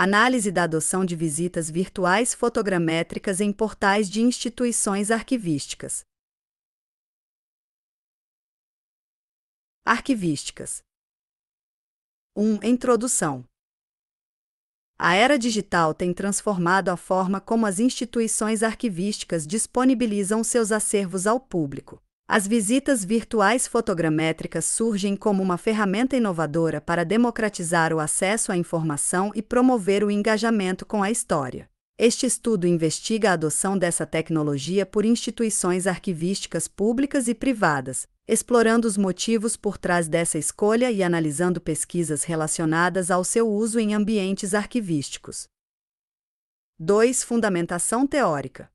análise da adoção de visitas virtuais fotogramétricas em portais de instituições arquivísticas. Arquivísticas 1. Introdução a era digital tem transformado a forma como as instituições arquivísticas disponibilizam seus acervos ao público. As visitas virtuais fotogramétricas surgem como uma ferramenta inovadora para democratizar o acesso à informação e promover o engajamento com a história. Este estudo investiga a adoção dessa tecnologia por instituições arquivísticas públicas e privadas, explorando os motivos por trás dessa escolha e analisando pesquisas relacionadas ao seu uso em ambientes arquivísticos. 2. Fundamentação teórica.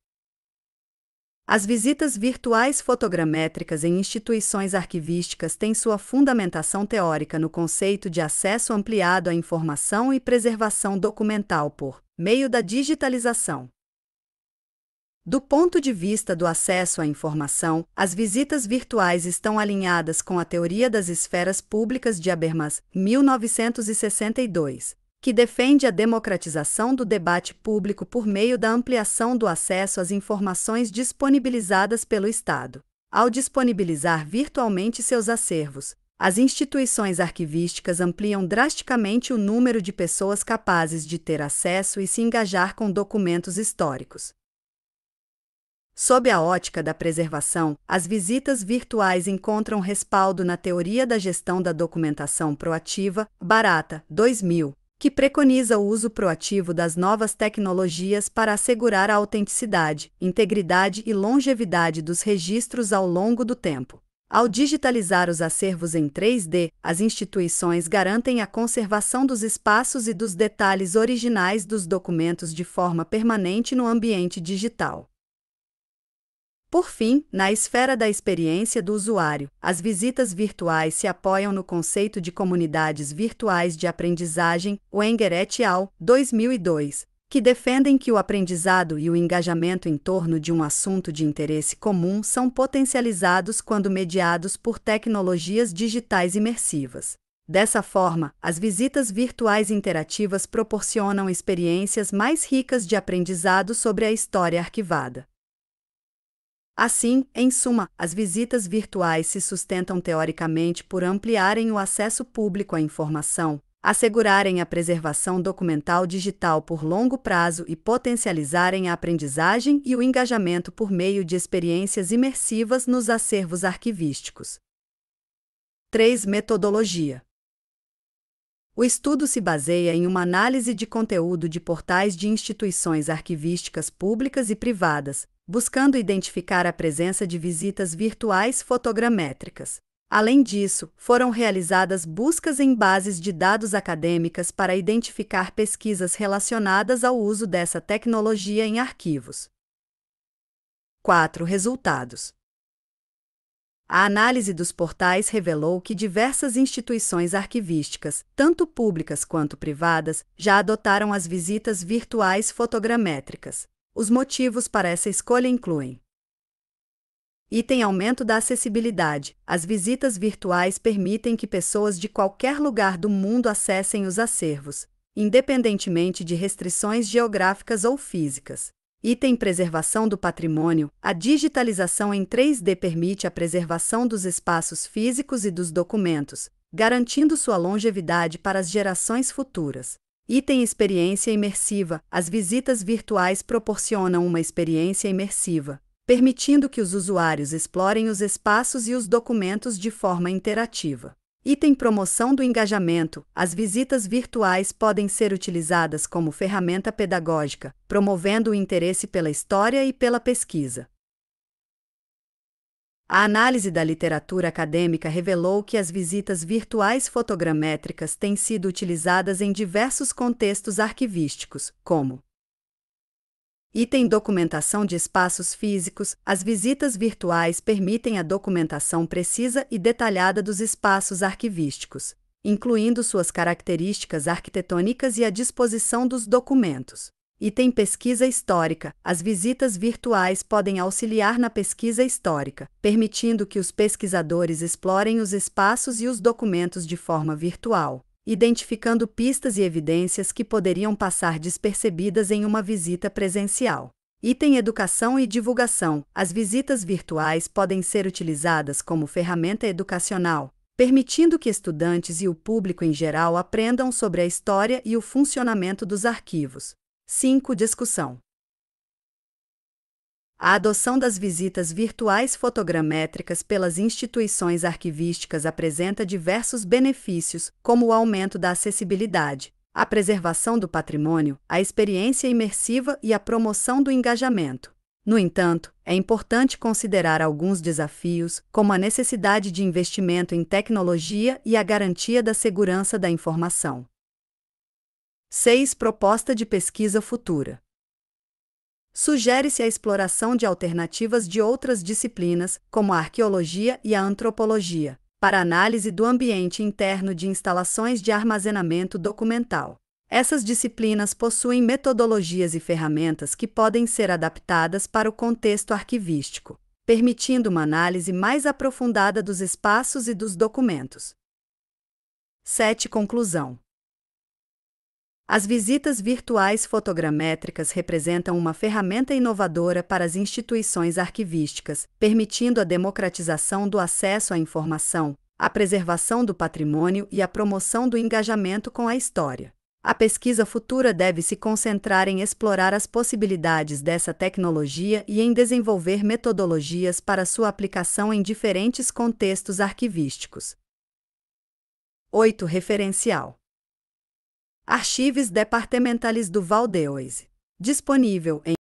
As visitas virtuais fotogramétricas em instituições arquivísticas têm sua fundamentação teórica no conceito de acesso ampliado à informação e preservação documental por meio da digitalização. Do ponto de vista do acesso à informação, as visitas virtuais estão alinhadas com a teoria das esferas públicas de Habermas, 1962, que defende a democratização do debate público por meio da ampliação do acesso às informações disponibilizadas pelo Estado. Ao disponibilizar virtualmente seus acervos, as instituições arquivísticas ampliam drasticamente o número de pessoas capazes de ter acesso e se engajar com documentos históricos. Sob a ótica da preservação, as visitas virtuais encontram respaldo na teoria da gestão da documentação proativa, Barata, 2000, que preconiza o uso proativo das novas tecnologias para assegurar a autenticidade, integridade e longevidade dos registros ao longo do tempo. Ao digitalizar os acervos em 3D, as instituições garantem a conservação dos espaços e dos detalhes originais dos documentos de forma permanente no ambiente digital. Por fim, na esfera da experiência do usuário, as visitas virtuais se apoiam no conceito de comunidades virtuais de aprendizagem, Wenger et al., 2002, que defendem que o aprendizado e o engajamento em torno de um assunto de interesse comum são potencializados quando mediados por tecnologias digitais imersivas. Dessa forma, as visitas virtuais interativas proporcionam experiências mais ricas de aprendizado sobre a história arquivada. Assim, em suma, as visitas virtuais se sustentam teoricamente por ampliarem o acesso público à informação, assegurarem a preservação documental digital por longo prazo e potencializarem a aprendizagem e o engajamento por meio de experiências imersivas nos acervos arquivísticos. 3. Metodologia. O estudo se baseia em uma análise de conteúdo de portais de instituições arquivísticas públicas e privadas, buscando identificar a presença de visitas virtuais fotogramétricas. Além disso, foram realizadas buscas em bases de dados acadêmicas para identificar pesquisas relacionadas ao uso dessa tecnologia em arquivos. 4. Resultados. A análise dos portais revelou que diversas instituições arquivísticas, tanto públicas quanto privadas, já adotaram as visitas virtuais fotogramétricas. Os motivos para essa escolha incluem Item aumento da acessibilidade. As visitas virtuais permitem que pessoas de qualquer lugar do mundo acessem os acervos, independentemente de restrições geográficas ou físicas. Item preservação do patrimônio. A digitalização em 3D permite a preservação dos espaços físicos e dos documentos, garantindo sua longevidade para as gerações futuras. Item Experiência Imersiva. As visitas virtuais proporcionam uma experiência imersiva, permitindo que os usuários explorem os espaços e os documentos de forma interativa. Item Promoção do Engajamento. As visitas virtuais podem ser utilizadas como ferramenta pedagógica, promovendo o interesse pela história e pela pesquisa. A análise da literatura acadêmica revelou que as visitas virtuais fotogramétricas têm sido utilizadas em diversos contextos arquivísticos, como Item documentação de espaços físicos, as visitas virtuais permitem a documentação precisa e detalhada dos espaços arquivísticos, incluindo suas características arquitetônicas e a disposição dos documentos. Item Pesquisa Histórica. As visitas virtuais podem auxiliar na pesquisa histórica, permitindo que os pesquisadores explorem os espaços e os documentos de forma virtual, identificando pistas e evidências que poderiam passar despercebidas em uma visita presencial. Item Educação e Divulgação. As visitas virtuais podem ser utilizadas como ferramenta educacional, permitindo que estudantes e o público em geral aprendam sobre a história e o funcionamento dos arquivos, 5. Discussão. A adoção das visitas virtuais fotogramétricas pelas instituições arquivísticas apresenta diversos benefícios, como o aumento da acessibilidade, a preservação do patrimônio, a experiência imersiva e a promoção do engajamento. No entanto, é importante considerar alguns desafios, como a necessidade de investimento em tecnologia e a garantia da segurança da informação. 6. Proposta de pesquisa futura. Sugere-se a exploração de alternativas de outras disciplinas, como a arqueologia e a antropologia, para análise do ambiente interno de instalações de armazenamento documental. Essas disciplinas possuem metodologias e ferramentas que podem ser adaptadas para o contexto arquivístico, permitindo uma análise mais aprofundada dos espaços e dos documentos. 7. Conclusão as visitas virtuais fotogramétricas representam uma ferramenta inovadora para as instituições arquivísticas, permitindo a democratização do acesso à informação, a preservação do patrimônio e a promoção do engajamento com a história. A pesquisa futura deve se concentrar em explorar as possibilidades dessa tecnologia e em desenvolver metodologias para sua aplicação em diferentes contextos arquivísticos. 8. Referencial Archives Departamentais do Valdeões. Disponível em